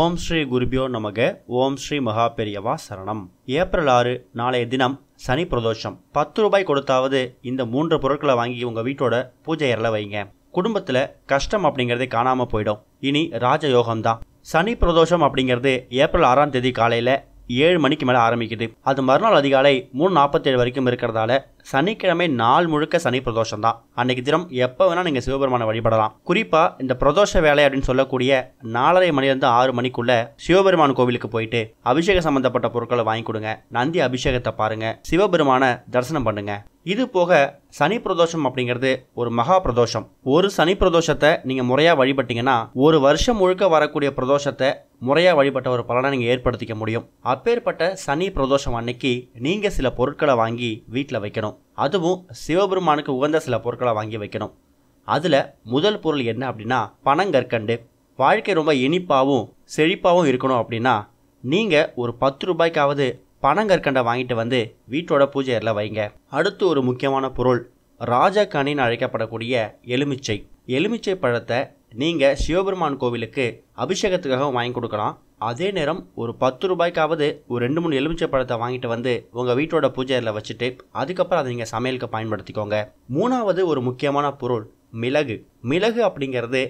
ஓம் ஸ்ரீ குருபியோ நமக ஓம் ஸ்ரீ மகா பெரியவா சரணம் ஏப்ரல் ஆறு நாளைய தினம் சனி பிரதோஷம் பத்து ரூபாய் கொடுத்தாவது இந்த மூன்று பொருட்களை வாங்கி உங்கள் வீட்டோட பூஜை அறையில் வைங்க குடும்பத்தில் கஷ்டம் அப்படிங்கிறதே காணாமல் போயிடும் இனி ராஜயோகம்தான் சனி பிரதோஷம் அப்படிங்கிறது ஏப்ரல் ஆறாம் தேதி காலையில் ஏழு மணிக்கு மேலே ஆரம்பிக்குது அது மறுநாள் அதிகாலை மூணு நாற்பத்தேழு வரைக்கும் இருக்கிறதால சனிக்கிழமை நாள் முழுக்க சனி பிரதோஷம் தான் அன்னைக்கு தினம் எப்போ வேணால் நீங்கள் சிவபெருமானை வழிபடலாம் குறிப்பாக இந்த பிரதோஷ வேலை அப்படின்னு சொல்லக்கூடிய நாலரை மணிலேருந்து ஆறு மணிக்குள்ள சிவபெருமான் கோவிலுக்கு போயிட்டு அபிஷேக சம்பந்தப்பட்ட பொருட்களை வாங்கி கொடுங்க நந்தி அபிஷேகத்தை பாருங்க சிவபெருமான தரிசனம் பண்ணுங்க இது போக சனி பிரதோஷம் அப்படிங்கிறது ஒரு மகா பிரதோஷம் ஒரு சனி பிரதோஷத்தை நீங்கள் முறையாக வழிபட்டீங்கன்னா ஒரு வருஷம் முழுக்க வரக்கூடிய பிரதோஷத்தை முறையாக வழிபட்ட ஒரு பலனை நீங்கள் ஏற்படுத்திக்க முடியும் அப்பேற்பட்ட சனி பிரதோஷம் அன்னைக்கு நீங்கள் சில பொருட்களை வாங்கி வீட்டில் வைக்கணும் அதுவும் சிவபெருமானுக்கு உகந்த சில பொருட்களை வாங்கி வைக்கணும் அதில் முதல் பொருள் என்ன அப்படின்னா பனங்கற்கண்டு வாழ்க்கை ரொம்ப இனிப்பாகவும் செழிப்பாகவும் இருக்கணும் அப்படின்னா நீங்கள் ஒரு பத்து ரூபாய்க்காவது பனங்கற்கண்டை வாங்கிட்டு வந்து வீட்டோட பூஜை அறையில் வைங்க அடுத்து ஒரு முக்கியமான பொருள் கணின்னு அழைக்கப்படக்கூடிய எலுமிச்சை எலுமிச்சை பழத்தை நீங்கள் சிவபெருமான் கோவிலுக்கு அபிஷேகத்துக்காக வாங்கி கொடுக்கலாம் அதே நேரம் ஒரு பத்து ரூபாய்க்காவது ஒரு ரெண்டு மூணு எலுமிச்சை பழத்தை வாங்கிட்டு வந்து உங்கள் வீட்டோட பூஜையில் வச்சுட்டு அதுக்கப்புறம் அதை நீங்கள் சமையலுக்கு பயன்படுத்திக்கோங்க மூணாவது ஒரு முக்கியமான பொருள் மிளகு மிளகு அப்படிங்கிறது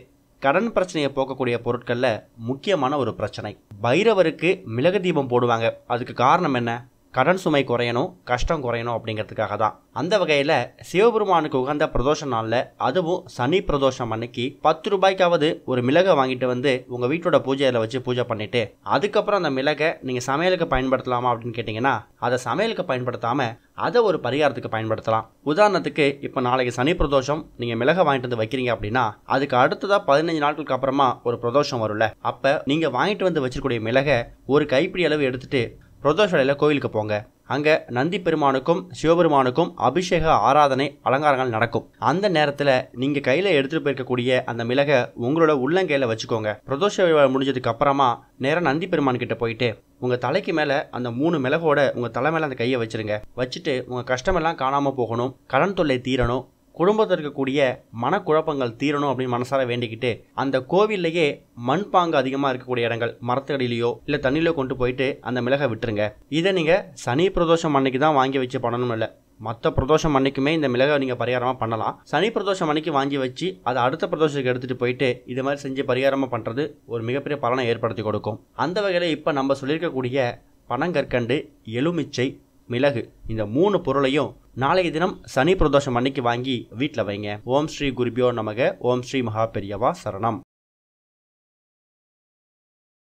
கடன் பிரச்சனையை போக்கக்கூடிய பொருட்களில் முக்கியமான ஒரு பிரச்சனை பைரவருக்கு மிளகு தீபம் போடுவாங்க அதுக்கு காரணம் என்ன கடன் சுமை குறையணும் கஷ்டம் குறையணும் அப்படிங்கிறதுக்காக தான் அந்த வகையில் சிவபெருமானுக்கு உகந்த பிரதோஷ நாளில் அதுவும் சனி பிரதோஷம் அன்னைக்கு பத்து ரூபாய்க்காவது ஒரு மிளகை வாங்கிட்டு வந்து உங்கள் வீட்டோட பூஜையில் வச்சு பூஜை பண்ணிவிட்டு அதுக்கப்புறம் அந்த மிளகை நீங்கள் சமையலுக்கு பயன்படுத்தலாமா அப்படின்னு கேட்டிங்கன்னா அதை சமையலுக்கு பயன்படுத்தாமல் அதை ஒரு பரிகாரத்துக்கு பயன்படுத்தலாம் உதாரணத்துக்கு இப்போ நாளைக்கு சனி பிரதோஷம் நீங்கள் மிளகை வாங்கிட்டு வந்து வைக்கிறீங்க அப்படின்னா அதுக்கு அடுத்ததாக பதினஞ்சு நாட்களுக்கு அப்புறமா ஒரு பிரதோஷம் வரும்ல அப்போ நீங்கள் வாங்கிட்டு வந்து வச்சிருக்கூடிய மிளகை ஒரு கைப்பிடி அளவு எடுத்துட்டு வலையில் கோவிலுக்கு போங்க அங்கே நந்தி பெருமானுக்கும் சிவபெருமானுக்கும் அபிஷேக ஆராதனை அலங்காரங்கள் நடக்கும் அந்த நேரத்தில் நீங்கள் கையில் எடுத்துகிட்டு போயிருக்கக்கூடிய அந்த மிளகை உங்களோட உள்ளங்கையில் வச்சுக்கோங்க பிரதோஷ விழா முடிஞ்சதுக்கு அப்புறமா நேராக நந்தி பெருமான் கிட்ட போயிட்டு உங்கள் தலைக்கு மேலே அந்த மூணு மிளகோட உங்கள் தலை மேலே அந்த கையை வச்சுருங்க வச்சுட்டு உங்கள் கஷ்டமெல்லாம் காணாமல் போகணும் கடன் தொல்லை தீரணும் குடும்பத்தில் இருக்கக்கூடிய மனக்குழப்பங்கள் தீரணும் அப்படின்னு மனசார வேண்டிக்கிட்டு அந்த கோவில்லையே மண்பாங்கு அதிகமாக இருக்கக்கூடிய இடங்கள் மரத்தடியிலையோ இல்லை தண்ணியிலோ கொண்டு போயிட்டு அந்த மிளகை விட்டுருங்க இதை நீங்கள் சனி பிரதோஷம் அன்னைக்கு தான் வாங்கி வச்சு பண்ணணும் இல்லை மற்ற பிரதோஷம் அன்னைக்குமே இந்த மிளகை நீங்கள் பரிகாரமாக பண்ணலாம் சனி பிரதோஷம் அன்னைக்கு வாங்கி வச்சு அதை அடுத்த பிரதோஷத்துக்கு எடுத்துகிட்டு போயிட்டு இது மாதிரி செஞ்சு பரிகாரமாக பண்ணுறது ஒரு மிகப்பெரிய பலனை ஏற்படுத்தி கொடுக்கும் அந்த வகையில் இப்போ நம்ம சொல்லியிருக்கக்கூடிய பனங்கற்கண்டு எலுமிச்சை மிளகு இந்த மூணு பொருளையும் நாளைய தினம் சனி பிரதோஷம் அன்னைக்கு வாங்கி வீட்டில் வைங்க ஓம் ஸ்ரீ குருபியோ நமக ஓம் ஸ்ரீ மகா பெரியவா சரணம்